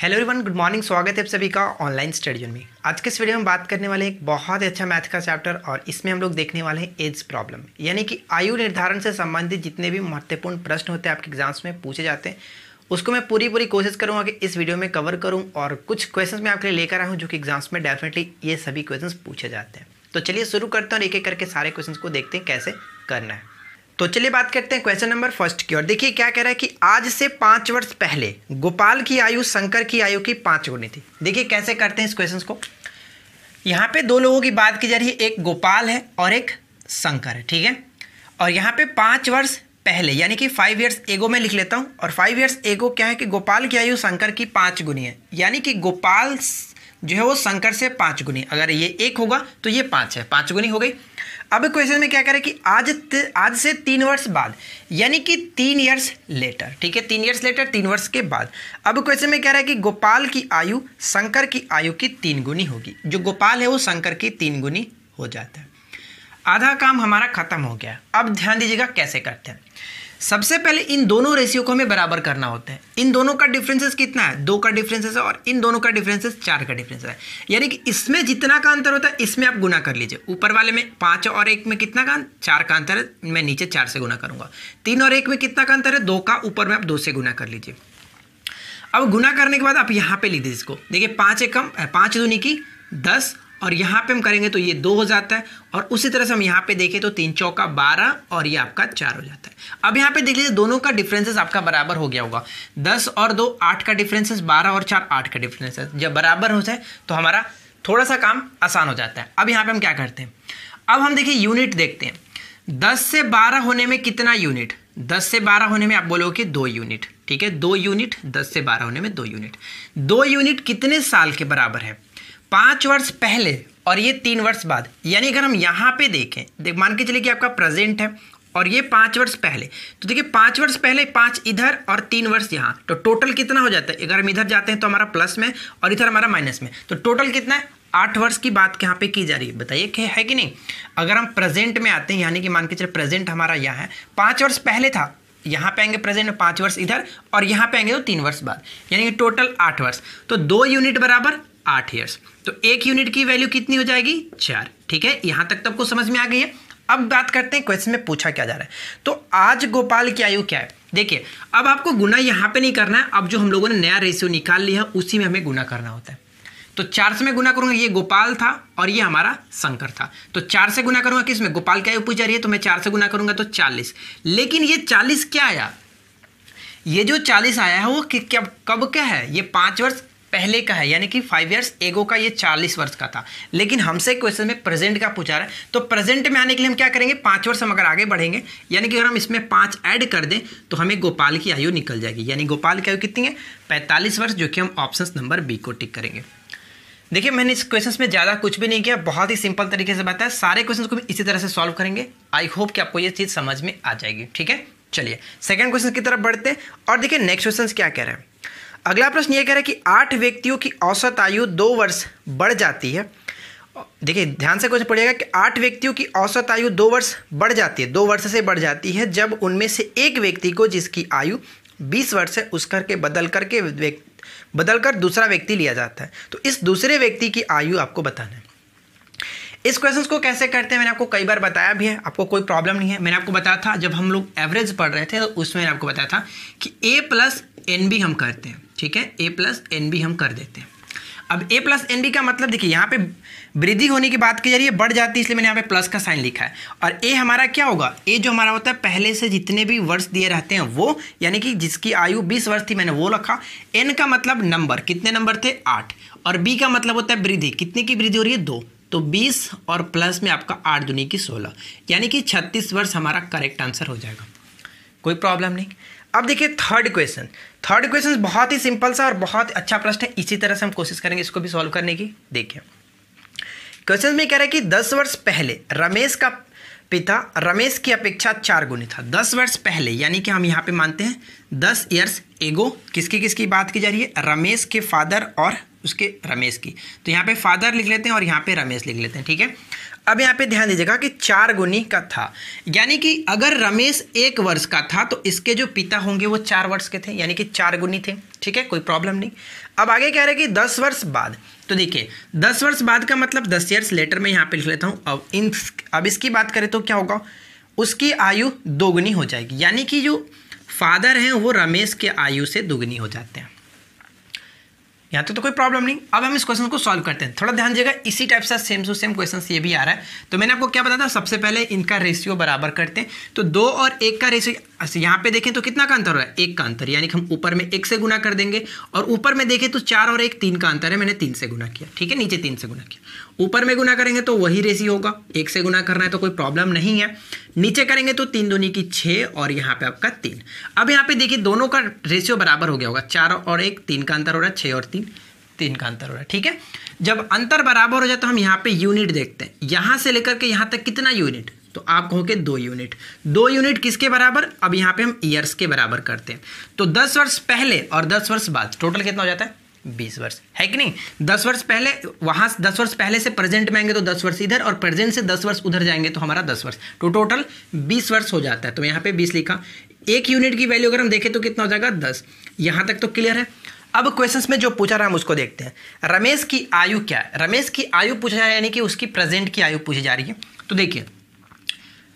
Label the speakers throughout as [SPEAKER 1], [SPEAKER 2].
[SPEAKER 1] hello everyone good morning स्वागत है आप सभी का ऑनलाइन स्टडियो में आज के इस वीडियो में बात करने वाले एक बहुत ही अच्छा मैथ का चैप्टर और इसमें हम लोग देखने वाले हैं एज प्रॉब्लम यानी कि आयु निर्धारण से संबंधित जितने भी महत्वपूर्ण प्रश्न होते हैं आपके एग्जाम्स में पूछे जाते हैं उसको मैं पूरी पूरी कोशिश करूँगा कि इस वीडियो में कवर करूँ और कुछ क्वेश्चन मैं आपके लिए लेकर आऊँ जो कि एग्जाम्स में डेफिनेटली ये सभी क्वेश्चन पूछे जाते हैं तो चलिए शुरू करते हैं और एक एक करके सारे क्वेश्चन को देखते हैं कैसे करना है तो चलिए बात करते हैं क्वेश्चन नंबर फर्स्ट की और देखिए क्या कह रहा है कि आज से पांच वर्ष पहले गोपाल की आयु शंकर की आयु की पांच गुणी थी देखिए कैसे करते हैं इस क्वेश्चन को यहां पे दो लोगों की बात की जा रही है एक गोपाल है और एक शंकर है ठीक है और यहाँ पे पांच वर्ष पहले यानी कि फाइव ईयर्स एगो में लिख लेता हूं और फाइव ईयर्स एगो क्या है कि गोपाल की आयु शंकर की पांच गुनी है यानी कि गोपाल जो है वो शंकर से पांच गुनी अगर ये एक होगा तो ये पांच है पांच गुनी हो गई अब क्वेश्चन में क्या करें कि आज आज से तीन वर्ष बाद यानी कि तीन ईयर्स लेटर ठीक है तीन ईयर्स लेटर तीन वर्ष के बाद अब क्वेश्चन में कह रहा है कि गोपाल की आयु शंकर की आयु की तीन गुनी होगी जो गोपाल है वो शंकर की तीन गुनी हो जाता है आधा काम हमारा खत्म हो गया अब ध्यान दीजिएगा कैसे करते हैं सबसे पहले इन दोनों रेशियो को हमें बराबर करना होता है इन दोनों का डिफरेंसेस कितना है दो का डिफरेंसेस है और इन दोनों का डिफरेंसेस चार का डिफरेंस है यानी कि इसमें जितना का अंतर होता है इसमें आप गुना कर लीजिए ऊपर वाले में पाँच और एक में कितना का चार का अंतर है मैं नीचे चार से गुना करूँगा तीन और एक में कितना का अंतर है दो का ऊपर में आप दो से गुना कर लीजिए अब गुना करने के बाद आप यहाँ पर लिख दीजिए इसको देखिए पाँच एकम पाँच दूनी की दस और यहाँ पे हम करेंगे तो ये दो हो जाता है और उसी तरह से हम यहाँ पे देखें तो तीन चौका बारह और ये आपका चार हो जाता है अब यहाँ पे देख लीजिए दोनों का डिफरेंसेस आपका बराबर हो गया होगा दस और दो आठ का डिफरेंसेस बारह और चार आठ का डिफरेंसेस जब बराबर हो जाए तो हमारा थोड़ा सा काम आसान हो जाता है अब यहाँ पर हम क्या करते हैं अब हम देखिए यूनिट देखते हैं दस से बारह होने में कितना यूनिट दस से बारह होने में आप बोलोगे दो यूनिट ठीक है दो यूनिट दस से बारह होने में दो यूनिट दो यूनिट कितने साल के बराबर है पाँच वर्ष पहले और ये तीन वर्ष बाद यानी अगर हम यहाँ पे देखें देख मान के चलिए कि आपका प्रेजेंट है और ये पाँच वर्ष पहले तो देखिए पाँच वर्ष पहले पाँच इधर और तीन वर्ष यहाँ तो टोटल कितना हो जाता है अगर हम इधर जाते हैं तो हमारा प्लस में और इधर हमारा माइनस में तो टोटल कितना है आठ वर्ष की बात यहाँ पे की जा रही है बताइए कि है कि नहीं अगर हम प्रेजेंट में आते हैं यानी कि मान के चलिए प्रेजेंट हमारा यहाँ है पाँच वर्ष पहले था यहाँ पे आएंगे प्रेजेंट में पाँच वर्ष इधर और यहाँ पे आएंगे तो तीन वर्ष बाद यानी कि टोटल आठ वर्ष तो दो यूनिट बराबर आठ ईयर्स तो एक यूनिट की वैल्यू कितनी हो जाएगी चार ठीक है यहां तक तो आपको समझ में आ गई है अब बात करते हैं क्वेश्चन में पूछा क्या जा रहा है तो आज गोपाल की आयु क्या है देखिए अब आपको गुना यहां पे नहीं करना है अब जो हम लोगों ने नया रेशियो निकाल लिया है उसी में हमें गुना करना होता है तो चार से मैं गुना करूंगा ये गोपाल था और ये हमारा शंकर था तो चार से गुना करूंगा किसमें गोपाल की आयु पूछ जा रही है तो मैं चार से गुना करूंगा तो चालीस लेकिन ये चालीस क्या आया ये जो चालीस आया है वो कब क्या है ये पांच वर्ष पहले का है यानी कि फाइव ईयर्स एगो का ये चालीस वर्ष का था लेकिन हमसे क्वेश्चन में प्रेजेंट का पूछा रहा है तो प्रेजेंट में आने के लिए हम क्या करेंगे पाँच वर्ष हम अगर आगे बढ़ेंगे यानी कि अगर हम इसमें पाँच ऐड कर दें तो हमें गोपाल की आयु निकल जाएगी यानी गोपाल की आयु कितनी है पैंतालीस वर्ष जो कि हम ऑप्शन नंबर बी को टिक करेंगे देखिए मैंने इस क्वेश्चन में ज़्यादा कुछ भी नहीं किया बहुत ही सिंपल तरीके से बताया सारे क्वेश्चन को भी इसी तरह से सॉल्व करेंगे आई होप कि आपको ये चीज़ समझ में आ जाएगी ठीक है चलिए सेकेंड क्वेश्चन की तरफ बढ़ते हैं और देखिए नेक्स्ट क्वेश्चन क्या कह रहे हैं अगला प्रश्न ये कह रहा है कि आठ व्यक्तियों की औसत आयु दो वर्ष बढ़ जाती है देखिए ध्यान से क्वेश्चन पड़ेगा कि आठ व्यक्तियों की औसत आयु दो वर्ष बढ़ जाती है दो वर्ष से बढ़ जाती है जब उनमें से एक व्यक्ति को जिसकी आयु बीस वर्ष है उस करके बदल करके बदल कर दूसरा व्यक्ति लिया जाता है तो इस दूसरे व्यक्ति की आयु आपको बताना है इस क्वेश्चन को कैसे करते हैं मैंने आपको कई बार बताया भी है आपको कोई प्रॉब्लम नहीं है मैंने आपको बताया था जब हम लोग एवरेज पढ़ रहे थे तो उसमें मैंने आपको बताया था कि ए प्लस एन बी हम करते हैं ठीक है ए प्लस एन बी हम कर देते हैं अब ए प्लस एन बी का मतलब देखिए यहाँ पे वृद्धि होने की बात की जा रही है बढ़ जाती है इसलिए मैंने यहाँ पे प्लस का साइन लिखा है और ए हमारा क्या होगा ए जो हमारा होता है पहले से जितने भी वर्ष दिए रहते हैं वो यानी कि जिसकी आयु 20 वर्ष थी मैंने वो रखा एन का मतलब नंबर कितने नंबर थे आठ और बी का मतलब होता है वृद्धि कितने की वृद्धि हो रही है दो तो बीस और प्लस में आपका आठ दुनी की सोलह यानी कि छत्तीस वर्ष हमारा करेक्ट आंसर हो जाएगा कोई प्रॉब्लम नहीं अब देखिए थर्ड क्वेश्चन थर्ड क्वेश्चन बहुत ही सिंपल सा और बहुत अच्छा प्रश्न है इसी तरह से हम कोशिश करेंगे इसको भी सॉल्व करने की देखिए क्वेश्चन में कह रहा है कि दस वर्ष पहले रमेश का पिता रमेश की अपेक्षा चार गुनी था दस वर्ष पहले यानी कि हम यहाँ पे मानते हैं दस ईयर्स एगो किसकी किसकी बात की जा रही है रमेश के फादर और उसके रमेश की तो यहाँ पे फादर लिख लेते हैं और यहाँ पे रमेश लिख लेते हैं ठीक है अब यहाँ पे ध्यान दीजिएगा कि चार गुनी का था यानी कि अगर रमेश एक वर्ष का था तो इसके जो पिता होंगे वो चार वर्ष के थे यानी कि चार गुनी थे ठीक है कोई प्रॉब्लम नहीं अब आगे कह रहे हैं कि दस वर्ष बाद तो देखिए दस वर्ष बाद का मतलब दस ईयर्स लेटर में यहाँ पे लिख लेता हूँ अब इन अब इसकी बात करें तो क्या होगा उसकी आयु दोगुनी हो जाएगी यानी कि जो फादर हैं वो रमेश के आयु से दोगुनी हो जाते हैं यहाँ तक तो, तो कोई प्रॉब्लम नहीं अब हम इस क्वेश्चन को सॉल्व करते हैं थोड़ा ध्यान दिएगा इसी टाइप से सेम टू सेम क्वेश्चन ये भी आ रहा है तो मैंने आपको क्या बताया था सबसे पहले इनका रेशियो बराबर करते हैं तो दो और एक का रेशियो अच्छा, यहाँ पे देखें तो कितना का अंतर हो रहा है एक का अंतर यानी कि हम ऊपर में एक से गुना कर देंगे और ऊपर में देखें तो चार और एक तीन का अंतर है मैंने तीन से गुना किया ठीक है नीचे तीन से गुना किया ऊपर में गुना करेंगे तो वही रेसी होगा एक से गुना करना है तो कोई प्रॉब्लम नहीं है नीचे करेंगे तो तीन दूनी की छः और यहाँ पे आपका तीन अब यहाँ पे देखिए दोनों का रेशियो बराबर हो गया होगा चार और एक तीन का अंतर हो रहा है छः और तीन तीन का अंतर हो रहा है ठीक है जब अंतर बराबर हो जाए तो हम यहाँ पे यूनिट देखते हैं यहाँ से लेकर के यहाँ तक कितना यूनिट तो आप कहोगे दो यूनिट दो यूनिट किसके बराबर अब यहाँ पे हम ईयर्स के बराबर करते हैं तो दस वर्ष पहले और दस वर्ष बाद टोटल कितना हो जाता है बीस वर्ष है कि नहीं दस वर्ष पहले वहां से दस वर्ष पहले से प्रेजेंट में आएंगे तो दस वर्ष इधर और प्रेजेंट से दस वर्ष उधर जाएंगे तो हमारा दस वर्ष तो टोटल बीस वर्ष हो जाता है तो यहां पे बीस लिखा एक यूनिट की वैल्यू अगर हम देखें तो कितना हो जाएगा दस यहां तक तो क्लियर है अब क्वेश्चन में जो पूछा रहा हम उसको देखते हैं रमेश की आयु क्या है रमेश की आयु पूछा जा यानी कि उसकी प्रेजेंट की आयु पूछी जा रही है तो देखिए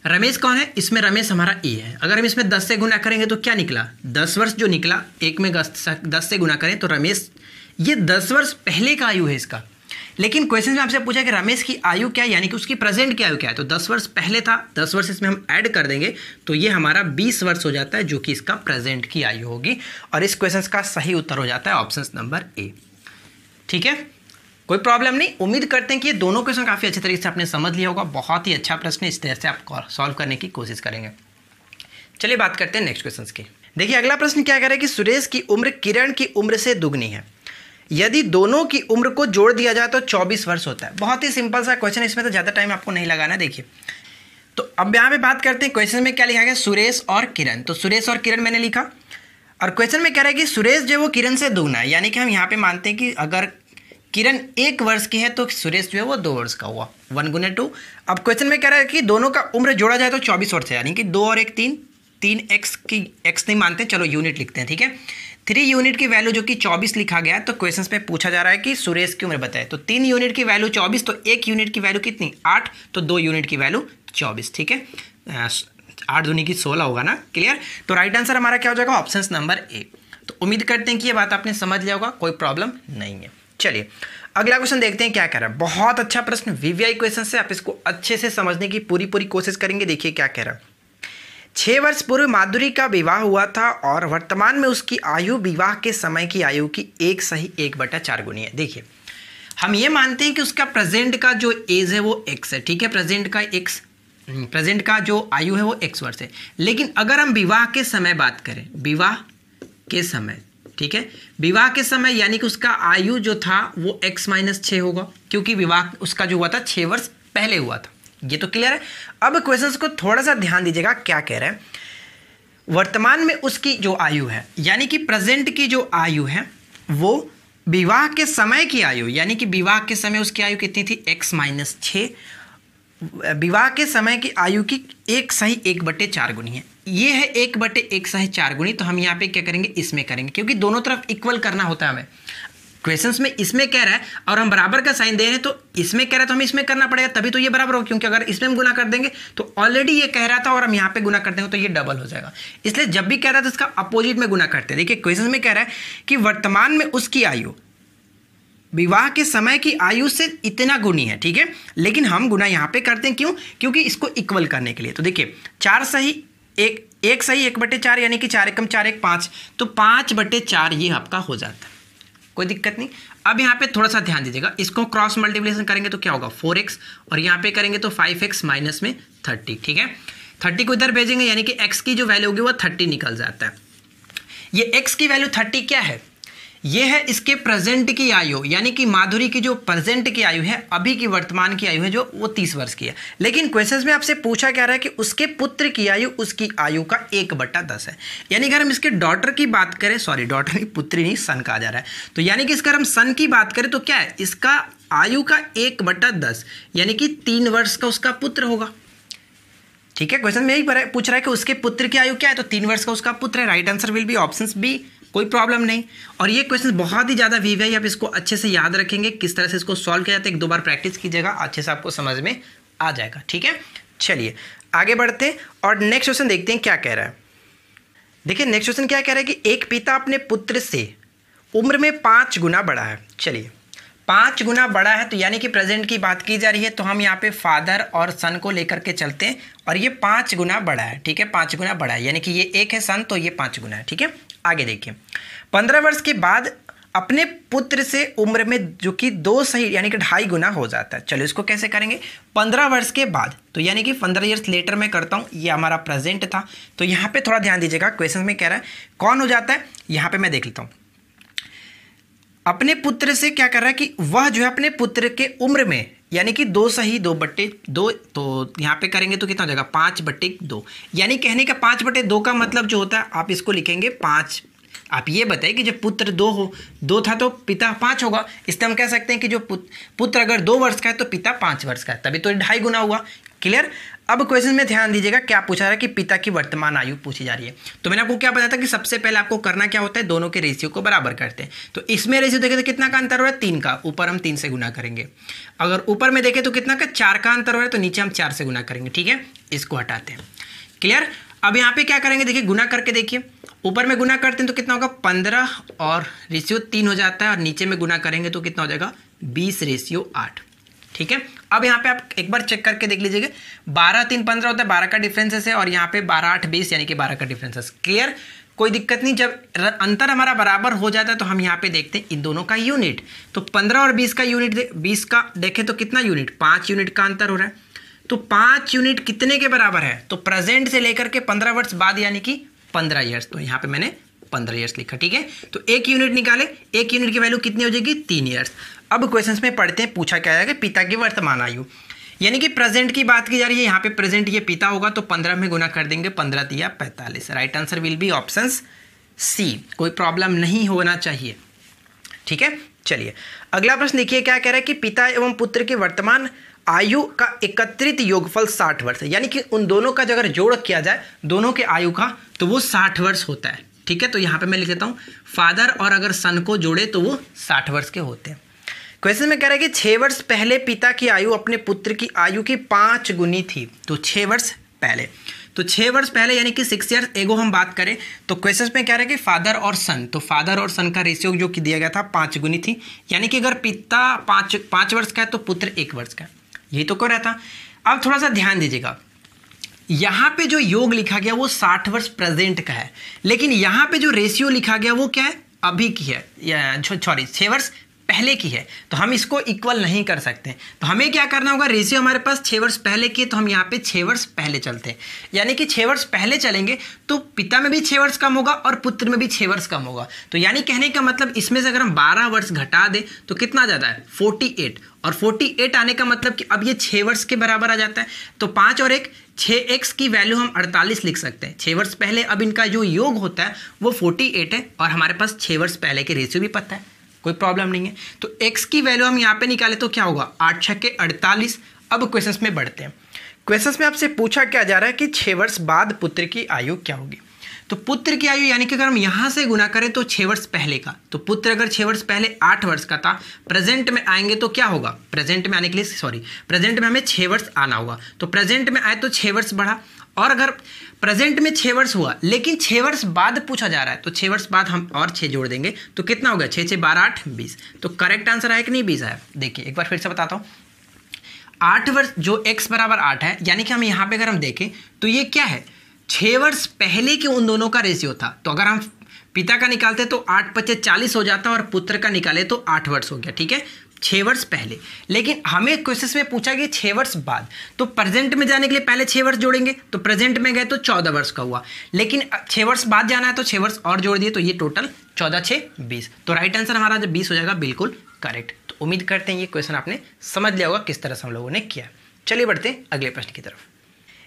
[SPEAKER 1] रमेश कौन है इसमें रमेश हमारा ए है अगर हम इसमें दस से गुना करेंगे तो क्या निकला दस वर्ष जो निकला एक में दस से गुना करें तो रमेश ये दस वर्ष पहले का आयु है इसका लेकिन क्वेश्चन में आपसे पूछा कि रमेश की आयु क्या है यानी कि उसकी प्रेजेंट की आयु क्या है तो दस वर्ष पहले था दस वर्ष इसमें हम ऐड कर देंगे तो ये हमारा बीस वर्ष हो जाता है जो कि इसका प्रेजेंट की आयु होगी और इस क्वेश्चन का सही उत्तर हो जाता है ऑप्शन नंबर ए ठीक है कोई प्रॉब्लम नहीं उम्मीद करते हैं कि ये दोनों क्वेश्चन काफ़ी अच्छे तरीके से आपने समझ लिया होगा बहुत ही अच्छा प्रश्न इस तरह से आप सॉल्व करने की कोशिश करेंगे चलिए बात करते हैं नेक्स्ट क्वेश्चन की देखिए अगला प्रश्न क्या कह रहा है कि सुरेश की उम्र किरण की उम्र से दुगनी है यदि दोनों की उम्र को जोड़ दिया जाए तो चौबीस वर्ष होता है बहुत ही सिंपल सा क्वेश्चन इसमें तो ज़्यादा टाइम आपको नहीं लगाना देखिए तो अब यहाँ पे बात करते हैं क्वेश्चन में क्या लिखा गया सुरेश और किरण तो सुरेश और किरण मैंने लिखा और क्वेश्चन में कह रहा है कि सुरेश जो है वो किरण से दोगुना है यानी कि हम यहाँ पे मानते हैं कि अगर किरण एक वर्ष की है तो सुरेश जो है वो दो वर्ष का हुआ वन गुने टू अब क्वेश्चन में कह रहा है कि दोनों का उम्र जोड़ा जाए तो चौबीस वर्ष है यानी कि दो और एक तीन तीन एक्स की एक्स नहीं मानते चलो यूनिट लिखते हैं ठीक है थ्री यूनिट की वैल्यू जो कि चौबीस लिखा गया है तो क्वेश्चन में पूछा जा रहा है कि सुरेश की उम्र बताए तो तीन यूनिट की वैल्यू चौबीस तो एक यूनिट की वैल्यू कितनी आठ तो दो यूनिट की वैल्यू चौबीस ठीक है आठ दूनी की सोलह होगा ना क्लियर तो राइट आंसर हमारा क्या हो जाएगा ऑप्शन नंबर ए तो उम्मीद करते हैं कि ये बात आपने समझ लिया होगा कोई प्रॉब्लम नहीं है चलिए अगला क्वेश्चन देखते हैं क्या कह रहा है बहुत अच्छा प्रश्न वीवीआई क्वेश्चन से आप इसको अच्छे से समझने की पूरी पूरी कोशिश करेंगे देखिए क्या कह रहा है छः वर्ष पूर्व माधुरी का विवाह हुआ था और वर्तमान में उसकी आयु विवाह के समय की आयु की एक सही एक बटा चार गुनी है देखिए हम ये मानते हैं कि उसका प्रेजेंट का जो एज है वो एक्स है ठीक है प्रेजेंट का एक्स प्रेजेंट हम्म, का जो आयु है वो एक्स वर्ष है लेकिन अगर हम विवाह के समय बात करें विवाह के समय ठीक है विवाह के समय यानी कि उसका आयु जो था वो एक्स माइनस छः होगा क्योंकि विवाह उसका जो हुआ था छः वर्ष पहले हुआ था ये तो क्लियर है अब क्वेश्चंस को थोड़ा सा ध्यान दीजिएगा क्या कह रहे हैं वर्तमान में उसकी जो आयु है यानी कि प्रेजेंट की जो आयु है वो विवाह के समय की आयु यानी कि विवाह के समय उसकी आयु कितनी थी एक्स माइनस छ विवाह के समय की आयु की एक सही एक बटे चार गुनी है ये है एक बटे एक सही चार गुनी तो हम यहाँ पे क्या करेंगे इसमें करेंगे क्योंकि दोनों तरफ इक्वल करना होता है हमें क्वेश्चंस में इसमें कह रहा है और हम बराबर का साइन दे रहे हैं तो इसमें कह रहा है तो हमें इसमें करना पड़ेगा तभी तो ये बराबर हो क्योंकि अगर इसमें हम गुना कर देंगे तो ऑलरेडी ये कह रहा था और हम यहाँ पे गुना कर देंगे तो ये डबल हो जाएगा इसलिए जब भी कह रहा था तो इसका अपोजिट में गुना करते हैं देखिए क्वेश्चन में कह रहा है कि वर्तमान में उसकी आयु विवाह के समय की आयु से इतना गुनी है ठीक है लेकिन हम गुना यहाँ पे करते हैं क्यों क्योंकि इसको इक्वल करने के लिए तो देखिए चार सही एक एक सही एक बटे चार यानी कि चार एकम चार एक पाँच तो पाँच बटे चार ये आपका हो जाता है कोई दिक्कत नहीं अब यहाँ पे थोड़ा सा ध्यान दीजिएगा इसको क्रॉस मल्टीप्लिकेशन करेंगे तो क्या होगा फोर एक्स और यहाँ पे करेंगे तो फाइव एक्स माइनस में थर्टी ठीक है थर्टी को इधर भेजेंगे यानी कि एक्स की जो वैल्यू होगी वो थर्टी निकल जाता है ये एक्स की वैल्यू थर्टी क्या है ये है इसके प्रेजेंट की आयु यानी कि माधुरी की जो प्रेजेंट की आयु है अभी की वर्तमान की आयु है जो वो तीस वर्ष की है लेकिन क्वेश्चन में आपसे पूछा क्या रहा है कि उसके पुत्र की आयु उसकी आयु का एक बट्टा दस है यानी अगर हम इसके डॉटर की बात करें सॉरी डॉटर की पुत्री नहीं सन का आ जा रहा है तो यानी कि इसका हम सन की बात करें तो क्या है इसका आयु का एक बट्टा दस यानी कि तीन वर्ष का उसका पुत्र होगा ठीक है क्वेश्चन में यही पूछ रहा है कि उसके पुत्र की आयु क्या है तो तीन वर्ष का उसका पुत्र है right answer will be option B कोई प्रॉब्लम नहीं और ये क्वेश्चन बहुत ही ज़्यादा वीव है आप इसको अच्छे से याद रखेंगे किस तरह से इसको सॉल्व किया जाता है एक दो बार प्रैक्टिस कीजिएगा अच्छे से आपको समझ में आ जाएगा ठीक है चलिए आगे बढ़ते हैं और नेक्स्ट क्वेश्चन देखते हैं क्या कह रहा है देखिए नेक्स्ट क्वेश्चन क्या कह रहा है कि एक पिता अपने पुत्र से उम्र में पाँच गुना बड़ा है चलिए पाँच गुना बड़ा है तो यानी कि प्रेजेंट की बात की जा रही है तो हम यहाँ पे फादर और सन को लेकर के चलते हैं और ये पाँच गुना बड़ा है ठीक है पाँच गुना बड़ा है यानी कि ये एक है सन तो ये पाँच गुना है ठीक है आगे देखिए पंद्रह वर्ष के बाद अपने पुत्र से उम्र में जो कि दो सही यानी कि ढाई गुना हो जाता है चलो इसको कैसे करेंगे पंद्रह वर्ष के बाद तो यानी कि पंद्रह ईयर्स लेटर में करता हूँ ये हमारा प्रेजेंट था तो यहाँ पे थोड़ा ध्यान दीजिएगा क्वेश्चन में कह रहा है कौन हो जाता है यहाँ पे मैं देख लेता हूँ अपने पुत्र से क्या कर रहा है कि वह जो है अपने पुत्र के उम्र में यानी कि दो सही दो बट्टे दो तो यहाँ पे करेंगे तो कितना हो जाएगा पाँच बट्टे दो यानी कहने का पाँच बट्टे दो का मतलब जो होता है आप इसको लिखेंगे पाँच आप ये बताइए कि जब पुत्र दो हो दो था तो पिता पाँच होगा इसलिए हम कह सकते हैं कि जो पुत्र अगर दो वर्ष का है तो पिता पाँच वर्ष का है तभी तो ढाई गुना हुआ क्लियर अब क्वेश्चन में ध्यान दीजिएगा क्या पूछा रहा है कि पिता की वर्तमान आयु पूछी जा रही है तो मैंने आपको क्या बताया था कि सबसे पहले आपको करना क्या होता है दोनों के रेशियो को बराबर करते हैं तो इसमें रेशियो देखें तो कितना का अंतर हो रहा है तीन का ऊपर हम तीन से गुना करेंगे अगर ऊपर में देखें तो कितना का चार का अंतर हो रहा है तो नीचे हम चार से गुना करेंगे ठीक है इसको हटाते हैं क्लियर अब यहाँ पे क्या करेंगे देखिए गुना करके देखिए ऊपर में गुना करते हैं तो कितना होगा पंद्रह और रेशियो तीन हो जाता है और नीचे में गुना करेंगे तो कितना हो जाएगा बीस रेशियो आठ ठीक है अब यहाँ पे आप एक बार चेक करके देख लीजिएगा बारह तीन पंद्रह होता है बारह का डिफरेंसेस है और यहाँ पे बारह आठ बीस यानी कि बारह का डिफरेंसेस क्लियर कोई दिक्कत नहीं जब अंतर हमारा बराबर हो जाता है तो हम यहाँ पे देखते हैं इन दोनों का यूनिट तो पंद्रह और बीस का यूनिट बीस का देखें तो कितना यूनिट पाँच यूनिट का अंतर हो रहा है तो पाँच यूनिट कितने के बराबर है तो प्रेजेंट से लेकर के पंद्रह वर्ष बाद यानी कि पंद्रह ईयर्स तो यहाँ पर मैंने पंद्रह ईयर्स लिखा ठीक है तो एक यूनिट निकाले एक यूनिट की वैल्यू कितनी हो जाएगी तीन ईयर्स अब क्वेश्चन में पढ़ते हैं पूछा क्या जाएगा पिता की वर्तमान आयु यानी कि प्रेजेंट की बात की जा रही है यहाँ पे प्रेजेंट ये पिता होगा तो पंद्रह में गुना कर देंगे पंद्रह दिया पैंतालीस right answer will be option C कोई प्रॉब्लम नहीं होना चाहिए ठीक है चलिए अगला प्रश्न देखिए क्या कह रहा है कि पिता एवं पुत्र की वर्तमान आयु का एकत्रित योगफल साठ वर्ष है यानी कि उन दोनों का जो अगर जोड़ किया जाए दोनों के आयु का तो वो साठ वर्ष होता है ठीक है तो यहाँ पे मैं लिख देता हूँ फादर और अगर सन को जोड़े तो वो साठ वर्ष के होते हैं क्वेश्चन में कह रहा है कि छह वर्ष पहले पिता की आयु अपने पुत्र की आयु की पांच गुनी थी तो छह वर्ष पहले तो छह वर्ष पहले यानी कि सिक्स ईयर्स एगो हम बात करें तो क्वेश्चन में कह रहा है कि फादर और सन तो फादर और सन का रेशियो जो कि दिया गया था पांच गुनी थी यानी कि अगर पिता पांच पांच वर्ष का है तो पुत्र एक वर्ष का है यही तो कह रहा था अब थोड़ा सा ध्यान दीजिएगा यहाँ पे जो योग लिखा गया वो साठ वर्ष प्रेजेंट का है लेकिन यहाँ पे जो रेशियो लिखा गया वो क्या है अभी की है सॉरी छः वर्ष पहले की है तो हम इसको इक्वल नहीं कर सकते तो हमें क्या करना होगा रेशियो हमारे पास छः वर्ष पहले की तो हम यहाँ पे छः वर्ष पहले चलते हैं यानी कि छः वर्ष पहले चलेंगे तो पिता में भी छः वर्ष कम होगा और पुत्र में भी छः वर्ष कम होगा तो यानी कहने का मतलब इसमें से अगर हम बारह वर्ष घटा दें तो कितना ज़्यादा है फोर्टी एट और फोर्टी आने का मतलब कि अब ये छः वर्ष के बराबर आ जाता है तो पाँच और एक छः एक्स की वैल्यू हम 48 लिख सकते हैं छः वर्ष पहले अब इनका जो योग होता है वो 48 है और हमारे पास छः वर्ष पहले के रेशियो भी पता है कोई प्रॉब्लम नहीं है तो एक्स की वैल्यू हम यहाँ पे निकाले तो क्या होगा आठ छः के अड़तालीस अब क्वेश्चन में बढ़ते हैं क्वेश्चन में आपसे पूछा क्या जा रहा है कि छः वर्ष बाद पुत्र की आयु क्या होगी तो पुत्र की आयु यानी कि अगर हम यहाँ से गुना करें तो छः वर्ष पहले का तो पुत्र अगर छः वर्ष पहले आठ वर्ष का था प्रेजेंट में आएंगे तो क्या होगा प्रेजेंट में आने के लिए सॉरी प्रेजेंट में हमें छः वर्ष आना होगा तो प्रेजेंट में आए तो छः वर्ष बढ़ा और अगर प्रेजेंट में छः वर्ष हुआ लेकिन छः वर्ष बाद पूछा जा रहा है तो छः वर्ष बाद हम और छः जोड़ देंगे तो कितना हो गया छः छः बारह आठ बीस तो करेक्ट आंसर आया कि नहीं बीस आया देखिए एक बार फिर से बताता हूँ आठ वर्ष जो एक्स बराबर आठ है यानी कि हम यहाँ पे अगर हम देखें तो ये क्या है छः वर्ष पहले के उन दोनों का रेशियो था तो अगर हम पिता का निकालते तो आठ पच्चीस चालीस हो जाता और पुत्र का निकाले तो आठ वर्ष हो गया ठीक है छः वर्ष पहले लेकिन हमें क्वेश्चन में पूछा गया छः वर्ष बाद तो प्रेजेंट में जाने के लिए पहले छः वर्ष जोड़ेंगे तो प्रेजेंट में गए तो चौदह वर्ष का हुआ लेकिन छः वर्ष बाद जाना है तो छः वर्ष और जोड़ दिए तो ये टोटल चौदह छः बीस तो राइट आंसर हमारा जो बीस हो जाएगा बिल्कुल करेक्ट तो उम्मीद करते हैं ये क्वेश्चन आपने समझ लिया होगा किस तरह से हम लोगों ने किया चलिए बढ़ते हैं अगले प्रश्न की तरफ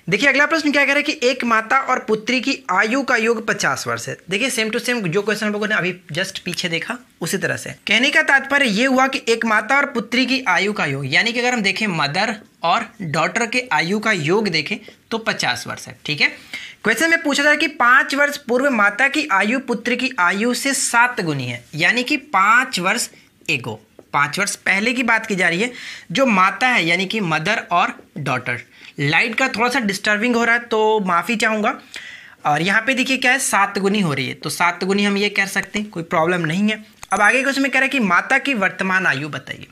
[SPEAKER 1] देखिए अगला प्रश्न क्या कह रहा है कि एक माता और पुत्री की आयु का योग पचास वर्ष है देखिए सेम टू सेम जो क्वेश्चन लोगों ने अभी जस्ट पीछे देखा उसी तरह से कहने का तात्पर्य ये हुआ कि एक माता और पुत्री की आयु का योग यानी कि अगर हम देखें मदर और डॉटर के आयु का योग देखें तो पचास वर्ष है ठीक है क्वेश्चन में पूछा जाए कि पांच वर्ष पूर्व माता की आयु पुत्र की आयु से सात गुनी है यानी कि पांच वर्ष एगो पांच वर्ष पहले की बात की जा रही है जो माता है यानी कि मदर और डॉटर लाइट का थोड़ा सा डिस्टर्बिंग हो रहा है तो माफ़ी चाहूँगा और यहाँ पे देखिए क्या है सात गुनी हो रही है तो सात गुनी हम ये कह सकते हैं कोई प्रॉब्लम नहीं है अब आगे क्वेश्चन में कह रहा है कि माता की वर्तमान आयु बताइए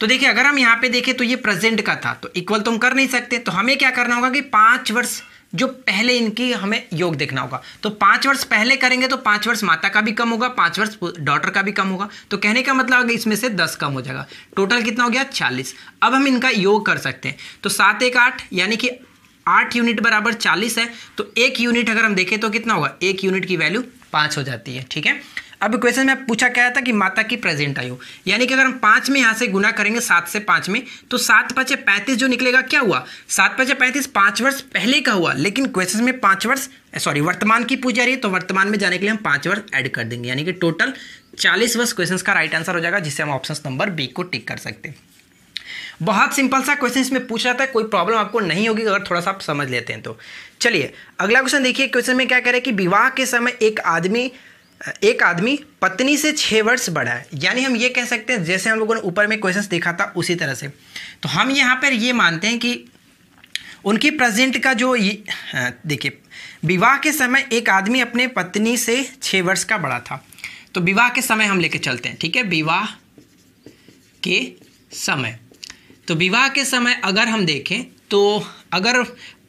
[SPEAKER 1] तो देखिए अगर हम यहाँ पे देखें तो ये प्रेजेंट का था तो इक्वल तो हम कर नहीं सकते तो हमें क्या करना होगा कि पाँच वर्ष जो पहले इनकी हमें योग देखना होगा तो पांच वर्ष पहले करेंगे तो पांच वर्ष माता का भी कम होगा पांच वर्ष डॉटर का भी कम होगा तो कहने का मतलब इसमें से दस कम हो जाएगा टोटल कितना हो गया चालीस अब हम इनका योग कर सकते हैं तो सात एक आठ यानी कि आठ यूनिट बराबर चालीस है तो एक यूनिट अगर हम देखें तो कितना होगा एक यूनिट की वैल्यू पाँच हो जाती है ठीक है अब क्वेश्चन में पूछा क्या था कि माता की प्रेजेंट आयु यानी कि अगर हम पांच में यहां से गुना करेंगे सात से पांच में तो सात पचे पैंतीस जो निकलेगा क्या हुआ सात पचे पैंतीस पांच वर्ष पहले का हुआ लेकिन क्वेश्चन में पांच वर्ष सॉरी वर्तमान की पूछ जा रही है तो वर्तमान में जाने के लिए हम पांच वर्ष एड कर देंगे यानी कि टोटल चालीस वर्ष क्वेश्चन का राइट आंसर हो जाएगा जिससे हम ऑप्शन नंबर बी को टिक कर सकते हैं बहुत सिंपल सा क्वेश्चन इसमें पूछ रहा था कोई प्रॉब्लम आपको नहीं होगी अगर थोड़ा सा आप समझ लेते हैं तो चलिए अगला क्वेश्चन देखिए क्वेश्चन में क्या कह रहे हैं कि विवाह के समय एक आदमी एक आदमी पत्नी से छः वर्ष बड़ा है यानी हम ये कह सकते हैं जैसे हम लोगों ने ऊपर में क्वेश्चन देखा था उसी तरह से तो हम यहाँ पर ये मानते हैं कि उनकी प्रेजेंट का जो हाँ, देखिए विवाह के समय एक आदमी अपने पत्नी से छः वर्ष का बड़ा था तो विवाह के समय हम लेके चलते हैं ठीक है विवाह के समय तो विवाह के समय अगर हम देखें तो अगर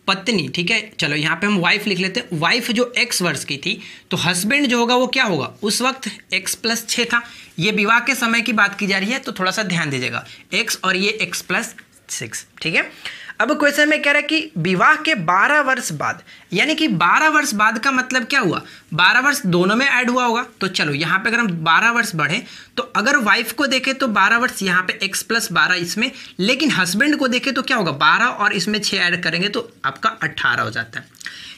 [SPEAKER 1] पत्नी ठीक है चलो यहाँ पे हम वाइफ लिख लेते हैं वाइफ जो एक्स वर्ष की थी तो हस्बैंड जो होगा वो क्या होगा उस वक्त एक्स प्लस छः था ये विवाह के समय की बात की जा रही है तो थोड़ा सा ध्यान दीजिएगा एक्स और ये एक्स प्लस सिक्स ठीक है अब क्वेश्चन में कह रहा है कि विवाह के 12 वर्ष बाद यानी कि 12 वर्ष बाद का मतलब क्या हुआ 12 वर्ष दोनों में ऐड हुआ होगा तो चलो यहाँ पे अगर हम 12 वर्ष बढ़े तो अगर वाइफ को देखें तो 12 वर्ष यहाँ पे x प्लस बारह इसमें लेकिन हस्बैंड को देखें तो क्या होगा 12 और इसमें 6 ऐड करेंगे तो आपका 18 हो जाता है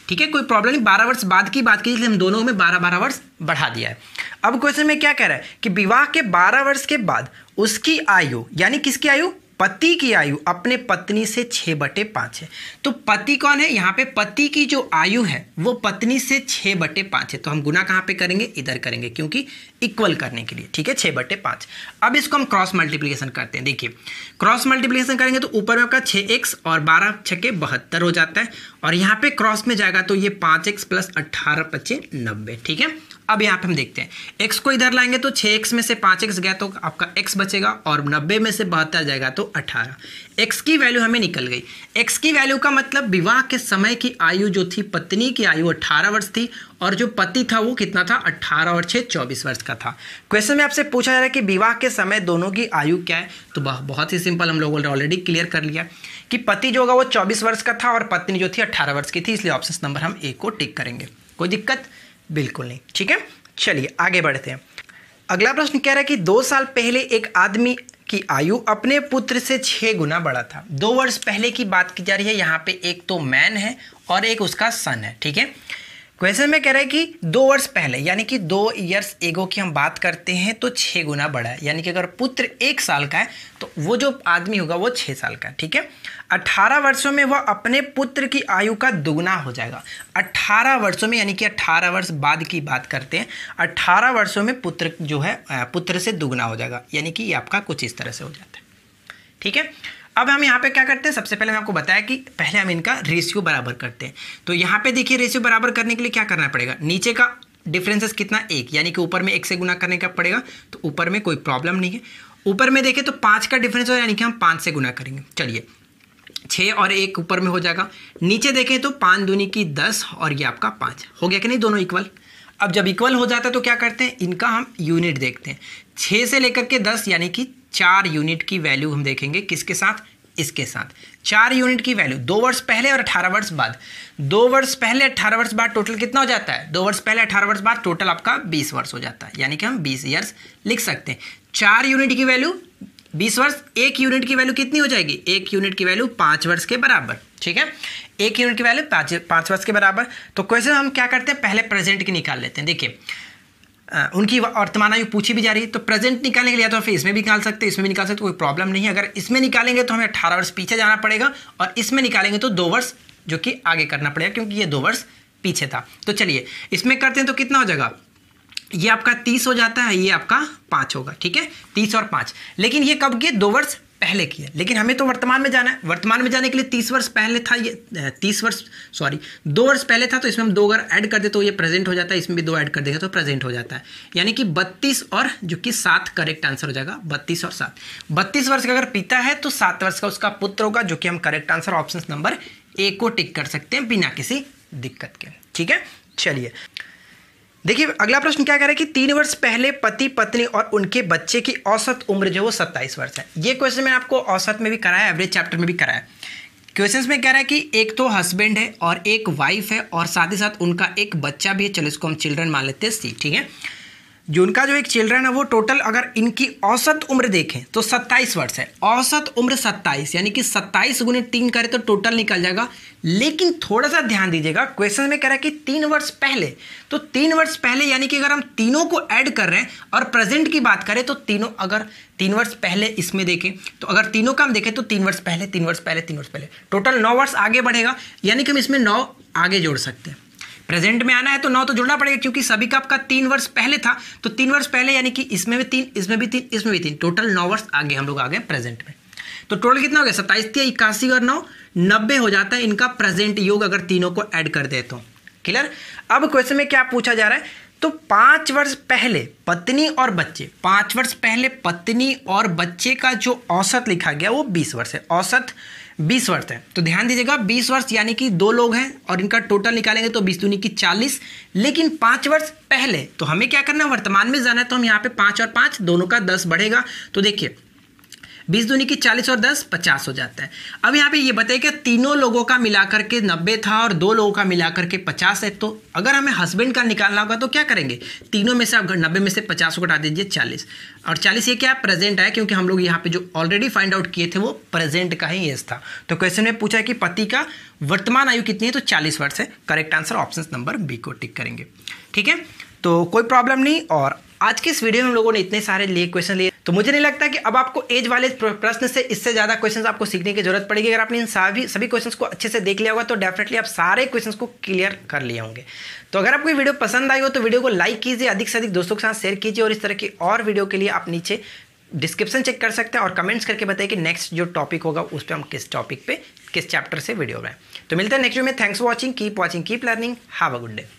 [SPEAKER 1] ठीक है कोई प्रॉब्लम नहीं बारह वर्ष बाद की बात की हम दोनों में बारह बारह वर्ष बढ़ा दिया है अब क्वेश्चन में क्या कह रहा है कि विवाह के बारह वर्ष के बाद उसकी आयु यानी किसकी आयु पति की आयु अपने पत्नी से छः बटे पाँच है तो पति कौन है यहाँ पे पति की जो आयु है वो पत्नी से छः बटे पाँच है तो हम गुना कहाँ पे करेंगे इधर करेंगे क्योंकि इक्वल करने के लिए ठीक है छः बटे पाँच अब इसको हम क्रॉस मल्टीप्लीकेशन करते हैं देखिए क्रॉस मल्टीप्लीकेशन करेंगे तो ऊपर में आपका छः एक्स और बारह छके बहत्तर हो जाता है और यहाँ पर क्रॉस में जाएगा तो ये पाँच एक्स प्लस अट्ठारह पच्चीस नब्बे ठीक है अब यहाँ पे हम देखते हैं x को इधर लाएंगे तो 6x में से 5x गया तो आपका x बचेगा और 90 में से बहत्तर जाएगा तो 18 x की वैल्यू हमें निकल गई x की वैल्यू का मतलब विवाह के समय की आयु जो थी पत्नी की आयु 18 वर्ष थी और जो पति था वो कितना था 18 और 6 24 वर्ष का था क्वेश्चन में आपसे पूछा जा रहा है कि विवाह के समय दोनों की आयु क्या है तो बहुत ही सिंपल हम लोगों ने ऑलरेडी क्लियर कर लिया कि पति जो होगा वो चौबीस वर्ष का था और पत्नी जो थी अट्ठारह वर्ष की थी इसलिए ऑप्शन नंबर हम ए को टिक करेंगे कोई दिक्कत बिल्कुल नहीं ठीक है चलिए आगे बढ़ते हैं अगला प्रश्न कह रहा है कि दो साल पहले एक आदमी की आयु अपने पुत्र से छः गुना बड़ा था दो वर्ष पहले की बात की जा रही है यहाँ पे एक तो मैन है और एक उसका सन है ठीक है क्वेश्चन में कह रहा है कि दो वर्ष पहले यानी कि दो ईयर्स एगो की हम बात करते हैं तो छः गुना बड़ा है यानी कि अगर पुत्र एक साल का है तो वो जो आदमी होगा वो छः साल का ठीक है अट्ठारह वर्षों में वह अपने पुत्र की आयु का दुगना हो जाएगा अट्ठारह वर्षों में यानी कि अट्ठारह वर्ष बाद की बात करते हैं अट्ठारह वर्षों में पुत्र जो है पुत्र से दुगुना हो जाएगा यानी कि ये आपका कुछ इस तरह से हो जाता है ठीक है अब हम यहाँ पे क्या करते हैं सबसे पहले मैं आपको बताया कि पहले हम इनका रेशियो बराबर करते हैं तो यहाँ पे देखिए रेशियो बराबर करने के लिए क्या करना पड़ेगा नीचे का डिफरेंसेस कितना एक यानी कि ऊपर में एक से गुना करने का पड़ेगा तो ऊपर में कोई प्रॉब्लम नहीं है ऊपर में देखें तो पाँच का डिफरेंस हो यानी कि हम पाँच से गुना करेंगे चलिए छः और एक ऊपर में हो जाएगा नीचे देखें तो पाँच दूनी की दस और ये आपका पाँच हो गया कि नहीं दोनों इक्वल अब जब इक्वल हो जाता है तो क्या करते हैं इनका हम यूनिट देखते हैं छः से लेकर के दस यानी कि चार यूनिट की वैल्यू हम देखेंगे किसके साथ इसके साथ चार यूनिट की वैल्यू दो वर्ष पहले और अठारह वर्ष बाद दो वर्ष पहले अठारह वर्ष बाद टोटल कितना हो जाता है दो वर्ष पहले अठारह वर्ष बाद टोटल आपका बीस वर्ष हो जाता है यानी कि हम बीस ईयर्स लिख सकते हैं चार यूनिट की वैल्यू बीस वर्ष एक यूनिट की वैल्यू कितनी हो जाएगी एक यूनिट की वैल्यू पांच वर्ष के बराबर ठीक है एक यूनिट की वैल्यू पांच वर्ष के बराबर तो क्वेश्चन हम क्या करते हैं पहले प्रेजेंट की निकाल लेते हैं देखिए उनकी वर्तमान आयु पूछी भी जा रही है तो प्रेजेंट निकालने के लिए तो फिर इसमें भी निकाल सकते हैं इसमें भी निकाल सकते कोई प्रॉब्लम नहीं है अगर इसमें निकालेंगे तो हमें अट्ठारह वर्ष पीछे जाना पड़ेगा और इसमें निकालेंगे तो दो वर्ष जो कि आगे करना पड़ेगा क्योंकि ये दो वर्ष पीछे था तो चलिए इसमें करते हैं तो कितना हो जाएगा ये आपका तीस हो जाता है ये आपका पाँच होगा ठीक है तीस और पाँच लेकिन ये कब के दो वर्ष पहले की है लेकिन हमें तो वर्तमान में जाना है वर्तमान में जाने के लिए तीस वर्ष पहले था ये तीस वर्ष सॉरी दो वर्ष पहले था तो इसमें हम दो अगर ऐड कर दे तो ये प्रेजेंट हो जाता है इसमें भी दो ऐड कर देगा तो प्रेजेंट हो जाता है यानी कि बत्तीस और जो कि सात करेक्ट आंसर हो जाएगा बत्तीस और सात बत्तीस वर्ष का अगर पिता है तो सात वर्ष का उसका पुत्र होगा जो कि हम correct answer option number A को टिक कर सकते हैं बिना किसी दिक्कत के ठीक है चलिए देखिए अगला प्रश्न क्या कह रहा है कि तीन वर्ष पहले पति पत्नी और उनके बच्चे की औसत उम्र जो वो सत्ताईस वर्ष है ये क्वेश्चन मैंने आपको औसत में भी कराया एवरेज चैप्टर में भी कराया क्वेश्चंस में कह रहा है कि एक तो हस्बैंड है और एक वाइफ है और साथ ही साथ उनका एक बच्चा भी है चलो इसको हम चिल्ड्रन मान लेते हैं सी ठीक है जो उनका जो एक चिल्ड्रन है वो टोटल अगर इनकी औसत उम्र देखें तो 27 वर्ष है औसत उम्र 27 यानी कि 27 गुने तीन करें तो टोटल निकल जाएगा लेकिन थोड़ा सा ध्यान दीजिएगा क्वेश्चन में कह रहा है कि तीन वर्ष पहले तो तीन वर्ष पहले यानी कि अगर हम तीनों को ऐड कर रहे हैं और प्रेजेंट की बात करें तो तीनों अगर तीन वर्ष पहले इसमें देखें तो अगर तीनों का हम देखें तो तीन वर्ष पहले तीन वर्ष पहले तीन वर्ष पहले टोटल नौ वर्ष आगे बढ़ेगा यानी कि हम इसमें नौ आगे जोड़ सकते हैं प्रेजेंट में आना है तो नौ तो जुड़ना पड़ेगा क्योंकि सभी का आपका तीन वर्ष पहले था तो तीन वर्ष पहले यानी कि इसमें भी तीन इसमें भी तीन इसमें भी तीन टोटल नौ वर्ष आगे हम लोग आ गए प्रेजेंट में तो टोटल कितना हो गया सत्ताईस इक्यासी और नौ नब्बे हो जाता है इनका प्रेजेंट योग अगर तीनों को ऐड कर दे तो क्लियर अब क्वेश्चन में क्या पूछा जा रहा है तो पांच वर्ष पहले पत्नी और बच्चे पांच वर्ष पहले पत्नी और बच्चे का जो औसत लिखा गया वो बीस वर्ष है औसत बीस वर्ष है तो ध्यान दीजिएगा बीस वर्ष यानी कि दो लोग हैं और इनका टोटल निकालेंगे तो बीस दूनी की चालीस लेकिन पाँच वर्ष पहले तो हमें क्या करना है वर्तमान में जाना है तो हम यहाँ पे पाँच और पाँच दोनों का दस बढ़ेगा तो देखिए बीस दूनी की चालीस और दस पचास हो जाता है अब यहाँ पे ये बताइए कि तीनों लोगों का मिलाकर के नब्बे था और दो लोगों का मिलाकर के पचास है तो अगर हमें हस्बैंड का निकालना होगा तो क्या करेंगे तीनों में से आप नब्बे में से पचास को हटा दीजिए चालीस और चालीस ये क्या प्रेजेंट है क्योंकि हम लोग यहाँ पे जो ऑलरेडी फाइंड आउट किए थे वो प्रेजेंट का ही एज था तो क्वेश्चन में पूछा कि पति का वर्तमान आयु कितनी है तो चालीस वर्ष है correct answer option number B को टिक करेंगे ठीक है तो कोई प्रॉब्लम नहीं और आज के इस वीडियो में लोगों ने इतने सारे लिए क्वेश्चन लिए तो मुझे नहीं लगता कि अब आपको एज वाले प्रश्न से इससे ज़्यादा क्वेश्चंस आपको सीखने की जरूरत पड़ेगी अगर आपने इन सभी सभी क्वेश्चंस को अच्छे से देख लिया होगा तो डेफिनेटली आप सारे क्वेश्चंस को क्लियर कर लिए होंगे तो अगर आपको वीडियो पसंद आई हो तो वीडियो को लाइक कीजिए अधिक से अधिक दोस्तों के साथ शेयर कीजिए और इस तरह की और वीडियो के लिए आप नीचे डिस्क्रिप्शन चेक कर सकते हैं और कमेंट्स करके बताइए कि नेक्स्ट जो टॉपिक होगा उस पर हम किस टॉपिक पे किस चैप्टर से वीडियो बनाए तो मिलते हैं नेक्स्ट वीडियो में thanks for watching keep watching keep learning have a good day